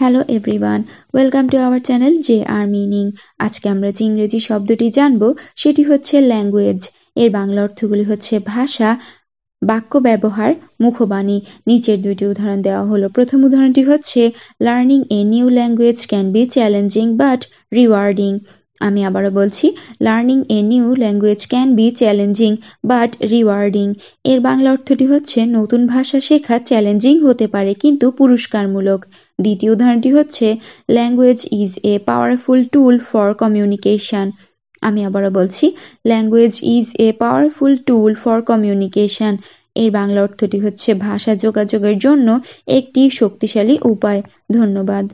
hello everyone welcome to our channel J R meaning আজকে আমরা যে ইংরেজি শব্দটি জানব সেটি হচ্ছে ল্যাঙ্গুয়েজ এর বাংলা অর্থগুলি হচ্ছে ভাষা বাক্য ব্যবহার মুখবাণী নিচের দুইটি উদাহরণ দেওয়া হলো প্রথম উদাহরণটি হচ্ছে learning a new language can be challenging but rewarding আমি আবারও বলছি learning a new language can be challenging but rewarding এর বাংলা অর্থটি হচ্ছে নতুন ভাষা শেখা চ্যালেঞ্জিং হতে পারে কিন্তু পুরস্কারমূলক দ্বিতীয় উদাহরণটি হচ্ছে language is a powerful tool for communication আমি আবারও বলছি language is a powerful tool for communication এর বাংলা অর্থটি হচ্ছে ভাষা যোগাযোগের জন্য একটি শক্তিশালী উপায় ধন্যবাদ